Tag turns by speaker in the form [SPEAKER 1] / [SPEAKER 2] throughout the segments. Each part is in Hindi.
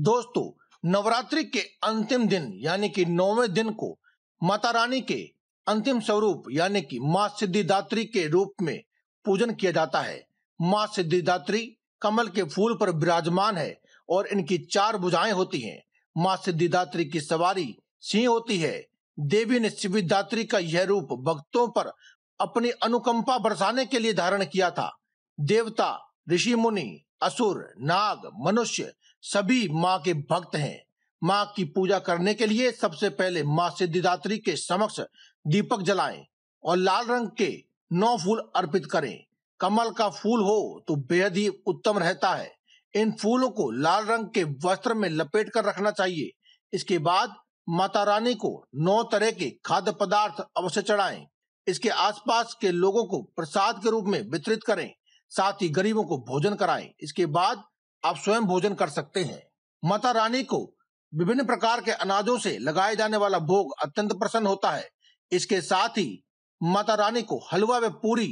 [SPEAKER 1] दोस्तों नवरात्रि के अंतिम दिन यानी कि नौवे दिन को माता रानी के अंतिम स्वरूप यानी कि माँ सिद्धिदात्री के रूप में पूजन किया जाता है माँ सिद्धिदात्री कमल के फूल पर विराजमान है और इनकी चार भुजाएं होती हैं माँ सिद्धिदात्री की सवारी सिंह होती है देवी ने सिद्धिदात्री का यह रूप भक्तों पर अपनी अनुकंपा बरसाने के लिए धारण किया था देवता ऋषि मुनि असुर नाग मनुष्य सभी माँ के भक्त हैं माँ की पूजा करने के लिए सबसे पहले माँ सिद्धिदात्री के समक्ष दीपक जलाएं और लाल रंग के नौ फूल अर्पित करें कमल का फूल हो तो बेहद ही उत्तम रहता है इन फूलों को लाल रंग के वस्त्र में लपेट कर रखना चाहिए इसके बाद माता रानी को नौ तरह के खाद्य पदार्थ अवश्य चढ़ाएं इसके आसपास के लोगों को प्रसाद के रूप में वितरित करें साथ ही गरीबों को भोजन कराएं इसके बाद आप स्वयं भोजन कर सकते हैं माता रानी को विभिन्न प्रकार के अनाजों से लगाए जाने वाला भोग अत्यंत प्रसन्न होता है इसके साथ ही माता रानी को हलवा व पूरी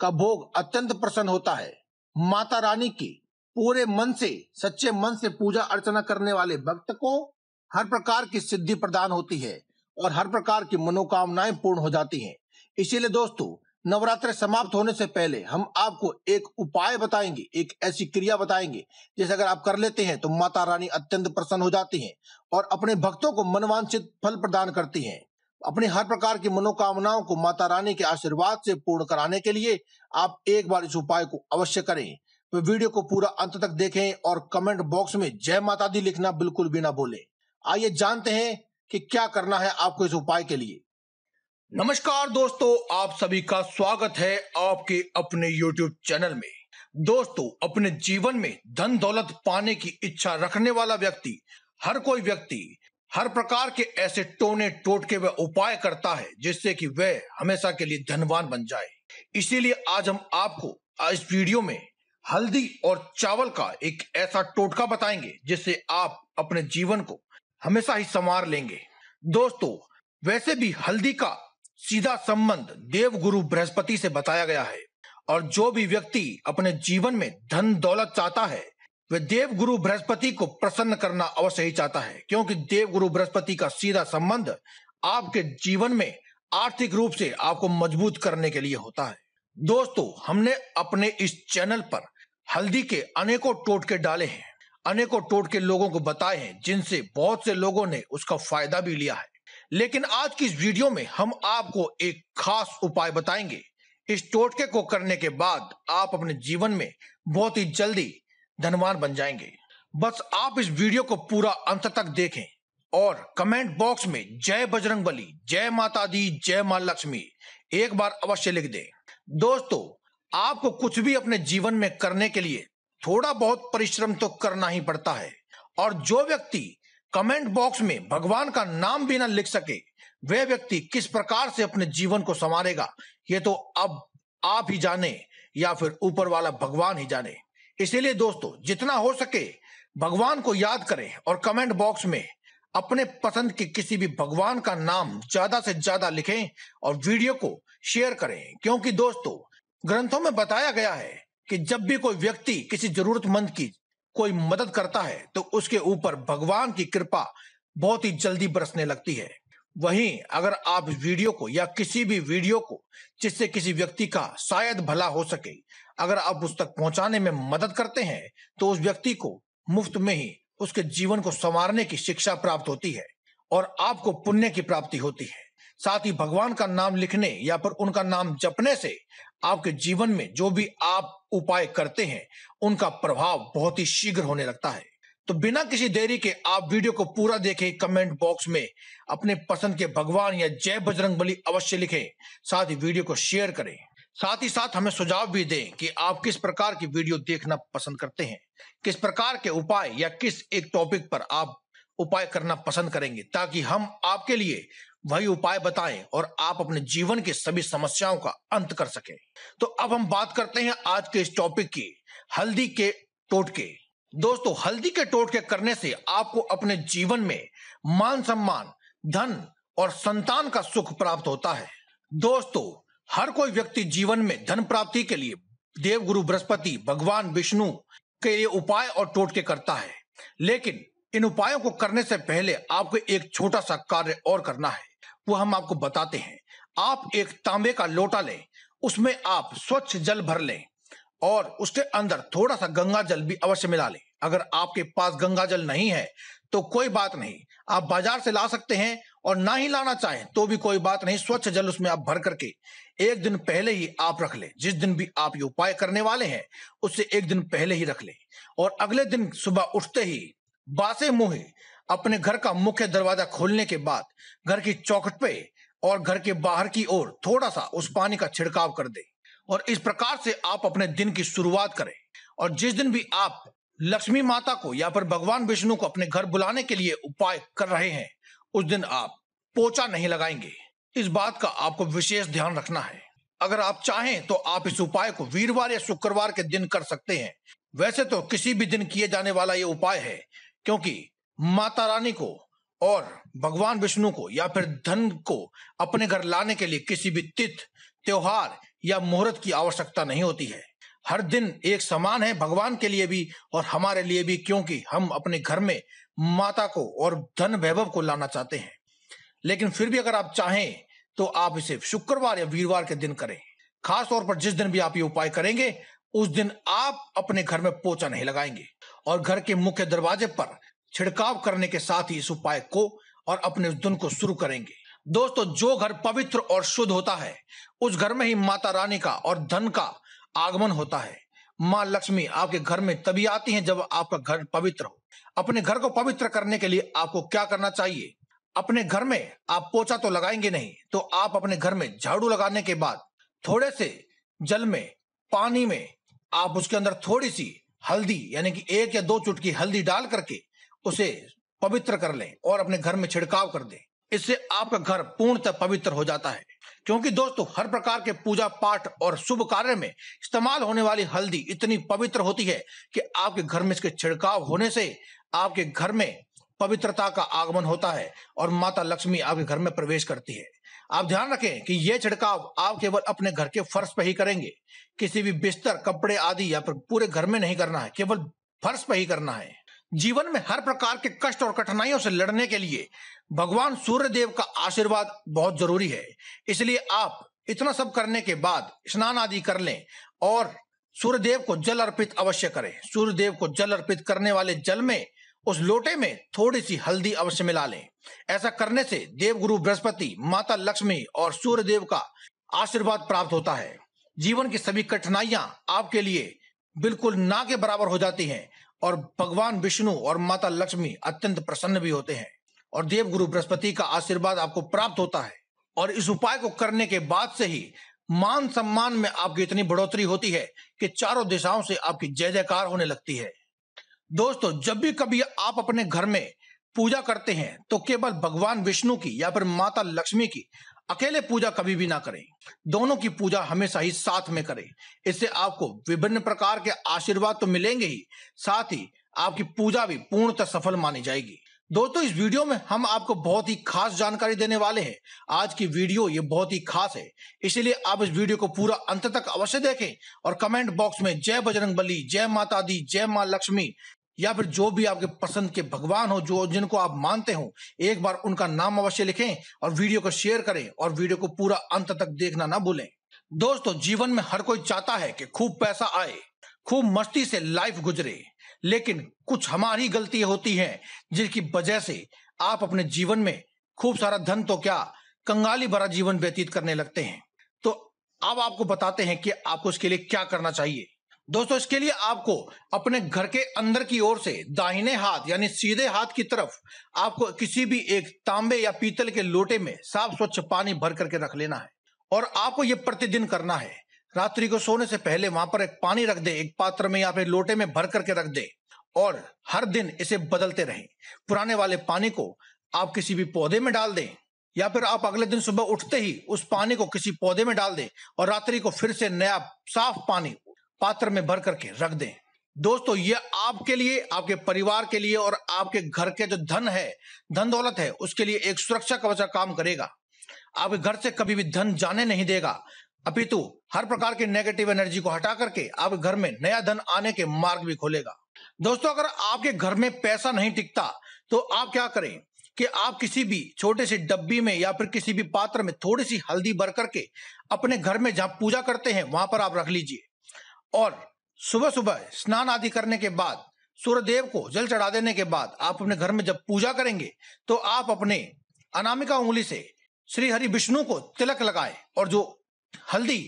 [SPEAKER 1] का भोग अत्यंत प्रसन्न होता है माता रानी की पूरे मन से सच्चे मन से पूजा अर्चना करने वाले भक्त को हर प्रकार की सिद्धि प्रदान होती है और हर प्रकार की मनोकामनाएं पूर्ण हो जाती हैं इसीलिए दोस्तों नवरात्र समाप्त होने से पहले हम आपको एक उपाय बताएंगे एक ऐसी क्रिया बताएंगे जैसे अगर आप कर लेते हैं तो माता रानी अत्यंत प्रसन्न हो जाती हैं और अपने भक्तों को मनवांछित फल प्रदान करती हैं अपने हर प्रकार की मनोकामनाओं को माता रानी के आशीर्वाद से पूर्ण कराने के लिए आप एक बार इस उपाय को अवश्य करें तो वीडियो को पूरा अंत तक देखें और कमेंट बॉक्स में जय माता दी लिखना बिल्कुल भी ना भूलें आइए जानते हैं कि क्या करना है आपको इस उपाय के लिए नमस्कार दोस्तों आप सभी का स्वागत है आपके अपने YouTube चैनल में दोस्तों अपने जीवन में धन दौलत पाने की इच्छा रखने वाला व्यक्ति हर कोई व्यक्ति हर प्रकार के ऐसे टोने टोटके व उपाय करता है जिससे कि वह हमेशा के लिए धनवान बन जाए इसीलिए आज हम आपको इस वीडियो में हल्दी और चावल का एक ऐसा टोटका बताएंगे जिससे आप अपने जीवन को हमेशा ही संवार लेंगे दोस्तों वैसे भी हल्दी का सीधा संबंध देव गुरु बृहस्पति से बताया गया है और जो भी व्यक्ति अपने जीवन में धन दौलत चाहता है वह गुरु बृहस्पति को प्रसन्न करना अवश्य ही चाहता है क्योंकि देव गुरु बृहस्पति का सीधा संबंध आपके जीवन में आर्थिक रूप से आपको मजबूत करने के लिए होता है दोस्तों हमने अपने इस चैनल पर हल्दी के अनेकों टोटके डाले हैं अनेकों टोटके लोगों को बताए हैं जिनसे बहुत से लोगों ने उसका फायदा भी लिया है लेकिन आज की इस वीडियो में हम आपको एक खास उपाय बताएंगे इस टोटके को करने के बाद आप अपने जीवन में बहुत ही जल्दी धनवान बन जाएंगे बस आप इस वीडियो को पूरा अंत तक देखें और कमेंट बॉक्स में जय बजरंग बली जय माता दी जय मां लक्ष्मी एक बार अवश्य लिख दें दोस्तों आपको कुछ भी अपने जीवन में करने के लिए थोड़ा बहुत परिश्रम तो करना ही पड़ता है और जो व्यक्ति कमेंट बॉक्स में भगवान का नाम भी ना लिख सके वह व्यक्ति किस प्रकार से अपने जीवन को संवारेगा ये तो अब आप ही जाने या फिर ऊपर वाला भगवान ही जाने इसीलिए दोस्तों जितना हो सके भगवान को याद करें और कमेंट बॉक्स में अपने पसंद के किसी भी भगवान का नाम ज्यादा से ज्यादा लिखें और वीडियो को शेयर करें क्योंकि दोस्तों ग्रंथों में बताया गया है कि जब भी कोई व्यक्ति किसी जरूरतमंद की कोई मदद करता है तो उसके ऊपर भगवान की कृपा बहुत ही जल्दी बरसने लगती है वहीं अगर आप वीडियो को या किसी भी वीडियो को जिससे किसी व्यक्ति का शायद भला हो सके अगर आप उस तक पहुंचाने में मदद करते हैं तो उस व्यक्ति को मुफ्त में ही उसके जीवन को संवारने की शिक्षा प्राप्त होती है और आपको पुण्य की प्राप्ति होती है साथ ही भगवान का नाम लिखने या फिर उनका नाम जपने से आपके जीवन में जो भी आप उपाय करते हैं उनका प्रभाव बहुत ही शीघ्र होने लगता है तो बिना किसी देरी के आप वीडियो को पूरा देखें कमेंट बॉक्स में अपने पसंद के भगवान या जय बजरंग बली अवश्य लिखें साथ ही वीडियो को शेयर करें साथ ही साथ हमें सुझाव भी दें कि आप किस प्रकार की वीडियो देखना पसंद करते हैं किस प्रकार के उपाय या किस एक टॉपिक पर आप उपाय करना पसंद करेंगे ताकि हम आपके लिए वही उपाय बताएं और आप अपने जीवन के सभी समस्याओं का अंत कर सके तो अब हम बात करते हैं आज के इस टॉपिक की हल्दी के टोटके दोस्तों हल्दी के टोटके करने से आपको अपने जीवन में मान सम्मान धन और संतान का सुख प्राप्त होता है दोस्तों हर कोई व्यक्ति जीवन में धन प्राप्ति के लिए देव गुरु बृहस्पति भगवान विष्णु के लिए उपाय और टोटके करता है लेकिन इन उपायों को करने से पहले आपको एक छोटा सा कार्य और करना है वो हम आपको बताते हैं आप एक तांबे का लोटा लें उसमें आप स्वच्छ जल भर लें और उसके अंदर थोड़ा सा गंगा जल भी अवश्य मिला लें अगर आपके पास गंगा जल नहीं है तो कोई बात नहीं आप बाजार से ला सकते हैं और ना ही लाना चाहें तो भी कोई बात नहीं स्वच्छ जल उसमें आप भर करके एक दिन पहले ही आप रख लें जिस दिन भी आप ये उपाय करने वाले हैं उससे एक दिन पहले ही रख लें और अगले दिन सुबह उठते ही बासे मुहे अपने घर का मुख्य दरवाजा खोलने के बाद घर की चौखट पे और घर के बाहर की ओर थोड़ा सा उस पानी का छिड़काव कर दे और इस प्रकार से आप अपने दिन की शुरुआत करें और जिस दिन भी आप लक्ष्मी माता को या फिर भगवान विष्णु को अपने घर बुलाने के लिए उपाय कर रहे हैं उस दिन आप पोचा नहीं लगाएंगे इस बात का आपको विशेष ध्यान रखना है अगर आप चाहें तो आप इस उपाय को वीरवार या शुक्रवार के दिन कर सकते हैं वैसे तो किसी भी दिन किए जाने वाला ये उपाय है क्योंकि माता रानी को और भगवान विष्णु को या फिर धन को अपने घर लाने के लिए किसी भी तिथ त्योहार या मुहूर्त की आवश्यकता नहीं होती है हर दिन एक समान है भगवान के लिए भी और हमारे लिए भी क्योंकि हम अपने घर में माता को और धन वैभव को लाना चाहते हैं लेकिन फिर भी अगर आप चाहें तो आप इसे शुक्रवार या वीरवार के दिन करें खास तौर पर जिस दिन भी आप ये उपाय करेंगे उस दिन आप अपने घर में पोचा नहीं लगाएंगे और घर के मुख्य दरवाजे पर छिड़काव करने के साथ ही इस उपाय को और अपने दिन को शुरू करेंगे दोस्तों जो घर पवित्र और शुद्ध होता है उस घर में ही माता रानी का और धन का आगमन होता है माँ लक्ष्मी आपके घर में तभी आती हैं जब आपका घर पवित्र हो अपने घर को पवित्र करने के लिए आपको क्या करना चाहिए अपने घर में आप पोछा तो लगाएंगे नहीं तो आप अपने घर में झाड़ू लगाने के बाद थोड़े से जल में पानी में आप उसके अंदर थोड़ी सी हल्दी यानी कि एक या दो चुटकी हल्दी डाल करके उसे पवित्र कर लें और अपने घर में छिड़काव कर दें इससे आपका घर पूर्णतः पवित्र हो जाता है क्योंकि दोस्तों हर प्रकार के पूजा पाठ और शुभ कार्य में इस्तेमाल होने वाली हल्दी इतनी पवित्र होती है कि आपके घर में इसके छिड़काव होने से आपके घर में पवित्रता का आगमन होता है और माता लक्ष्मी आपके घर में प्रवेश करती है आप ध्यान रखें कि ये छिड़काव आप केवल अपने घर के फर्श पर ही करेंगे किसी भी बिस्तर कपड़े आदि या फिर पूरे घर में नहीं करना है केवल फर्श पर ही करना है जीवन में हर प्रकार के कष्ट और कठिनाइयों से लड़ने के लिए भगवान सूर्य देव का आशीर्वाद बहुत जरूरी है इसलिए आप इतना सब करने के बाद स्नान आदि कर लें और सूर्य देव को जल अर्पित अवश्य करें सूर्य देव को जल अर्पित करने वाले जल में उस लोटे में थोड़ी सी हल्दी अवश्य मिला लें ऐसा करने से देवगुरु बृहस्पति माता लक्ष्मी और सूर्य देव का आशीर्वाद प्राप्त होता है जीवन की सभी कठिनाइयां आपके लिए बिल्कुल ना के बराबर हो जाती हैं और भगवान विष्णु और माता लक्ष्मी अत्यंत प्रसन्न भी होते हैं और देवगुरु बृहस्पति का आशीर्वाद आपको प्राप्त होता है और इस उपाय को करने के बाद से ही मान सम्मान में आपकी इतनी बढ़ोतरी होती है कि चारों दिशाओं से आपकी जय जयकार होने लगती है दोस्तों जब भी कभी आप अपने घर में पूजा करते हैं तो केवल भगवान विष्णु की या फिर माता लक्ष्मी की अकेले पूजा कभी भी ना करें दोनों की पूजा हमेशा ही साथ में करें इससे आपको विभिन्न प्रकार के आशीर्वाद तो मिलेंगे ही साथ ही आपकी पूजा भी पूर्णतः सफल मानी जाएगी दोस्तों इस वीडियो में हम आपको बहुत ही खास जानकारी देने वाले हैं आज की वीडियो ये बहुत ही खास है इसीलिए आप इस वीडियो को पूरा अंत तक अवश्य देखें और कमेंट बॉक्स में जय बजरंग बली जय माता दी जय माँ लक्ष्मी या फिर जो भी आपके पसंद के भगवान हो जो जिनको आप मानते हो एक बार उनका नाम अवश्य लिखें और वीडियो को शेयर करें और वीडियो को पूरा अंत तक देखना ना भूलें दोस्तों जीवन में हर कोई चाहता है कि खूब पैसा आए खूब मस्ती से लाइफ गुजरे लेकिन कुछ हमारी गलती होती है जिसकी वजह से आप अपने जीवन में खूब सारा धन तो क्या कंगाली भरा जीवन व्यतीत करने लगते हैं तो अब आपको बताते हैं कि आपको इसके लिए क्या करना चाहिए दोस्तों इसके लिए आपको अपने घर के अंदर की ओर से दाहिने हाथ यानी सीधे हाथ की तरफ आपको किसी भी एक तांबे या पीतल के लोटे में साफ स्वच्छ पानी भर करके रख लेना है और आपको ये प्रतिदिन करना है रात्रि को सोने से पहले वहां पर एक पानी रख दे एक पात्र में या फिर लोटे में भर करके रख दे और हर दिन इसे बदलते रहे पुराने वाले पानी को आप किसी भी पौधे में डाल दें या फिर आप अगले दिन सुबह उठते ही उस पानी को किसी पौधे में डाल दें और रात्रि को फिर से नया साफ पानी पात्र में भर करके रख दें दोस्तों ये आपके लिए आपके परिवार के लिए और आपके घर के जो धन है धन दौलत है उसके लिए एक सुरक्षा कवच का काम करेगा आपके घर से कभी भी धन जाने नहीं देगा अपितु हर प्रकार के नेगेटिव एनर्जी को हटा करके आपके घर में नया धन आने के मार्ग भी खोलेगा दोस्तों अगर आपके घर में पैसा नहीं टिकता तो आप क्या करें कि आप किसी भी छोटे से डब्बी में या फिर किसी भी पात्र में थोड़ी सी हल्दी भर करके अपने घर में जहां पूजा करते हैं वहां पर आप रख लीजिए और सुबह सुबह स्नान आदि करने के बाद सूर्यदेव को जल चढ़ा देने के बाद आप अपने घर में जब पूजा करेंगे तो आप अपने अनामिका उंगली से श्री हरि विष्णु को तिलक लगाए और जो हल्दी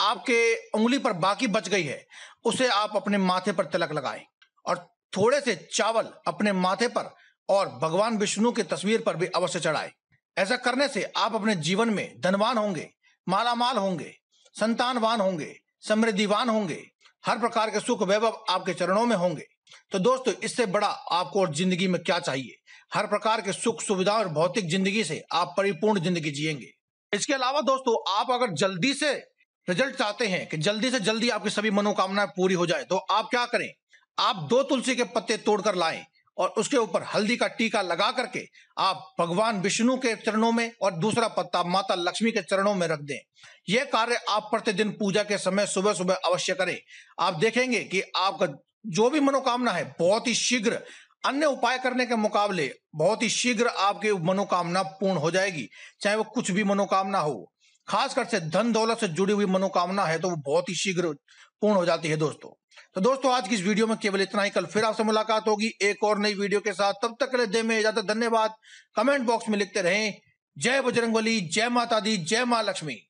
[SPEAKER 1] आपके उंगली पर बाकी बच गई है उसे आप अपने माथे पर तिलक लगाए और थोड़े से चावल अपने माथे पर और भगवान विष्णु की तस्वीर पर भी अवश्य चढ़ाए ऐसा करने से आप अपने जीवन में धनवान होंगे मालामाल होंगे संतानवान होंगे समृद्धिवान होंगे हर प्रकार के सुख वैभव आपके चरणों में होंगे तो दोस्तों इससे बड़ा आपको और जिंदगी में क्या चाहिए हर प्रकार के सुख सुविधा और भौतिक जिंदगी से आप परिपूर्ण जिंदगी जिएंगे इसके अलावा दोस्तों आप अगर जल्दी से रिजल्ट चाहते हैं कि जल्दी से जल्दी आपकी सभी मनोकामनाएं पूरी हो जाए तो आप क्या करें आप दो तुलसी के पत्ते तोड़कर लाएं और उसके ऊपर हल्दी का टीका लगा करके आप भगवान विष्णु के चरणों में और दूसरा पत्ता माता लक्ष्मी के चरणों में रख दें यह कार्य आप प्रतिदिन पूजा के समय सुबह सुबह अवश्य करें आप देखेंगे कि आपका जो भी मनोकामना है बहुत ही शीघ्र अन्य उपाय करने के मुकाबले बहुत ही शीघ्र आपकी मनोकामना पूर्ण हो जाएगी चाहे वो कुछ भी मनोकामना हो खासकर से धन दौलत से जुड़ी हुई मनोकामना है तो वो बहुत ही शीघ्र पूर्ण हो जाती है दोस्तों तो दोस्तों आज की इस वीडियो में केवल इतना ही कल फिर आपसे मुलाकात होगी एक और नई वीडियो के साथ तब तक के लिए दे में ज्यादा धन्यवाद कमेंट बॉक्स में लिखते रहें जय बजरंगबली जय माता दी जय माँ लक्ष्मी